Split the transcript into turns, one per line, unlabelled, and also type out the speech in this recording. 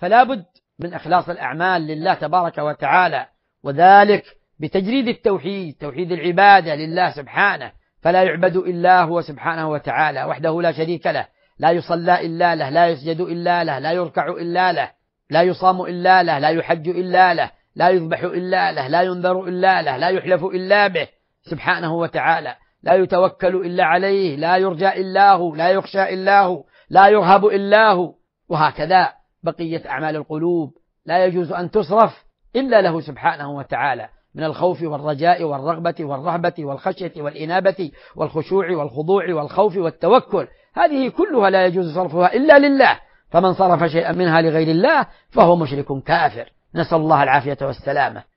فلا بد من إخلاص الأعمال لله تبارك وتعالى وذلك بتجريد التوحيد توحيد العبادة لله سبحانه فلا يعبد إلا هو سبحانه وتعالى وحده لا شريك له لا يصلى إلا له لا يسجد إلا له لا يركع إلا له لا يصام إلا له لا يحج إلا له لا يذبح إلا له لا ينذر إلا له لا يحلف إلا به سبحانه وتعالى لا يتوكل إلا عليه لا يرجى إلا هو لا يخشى إلا هو لا يرهب إلا هو وهكذا بقية أعمال القلوب لا يجوز أن تصرف إلا له سبحانه وتعالى من الخوف والرجاء والرغبة والرهبة والخشية والإنابة والخشوع والخضوع والخوف والتوكل هذه كلها لا يجوز صرفها إلا لله فمن صرف شيئا منها لغير الله فهو مشرك كافر نسأل الله العافية والسلامة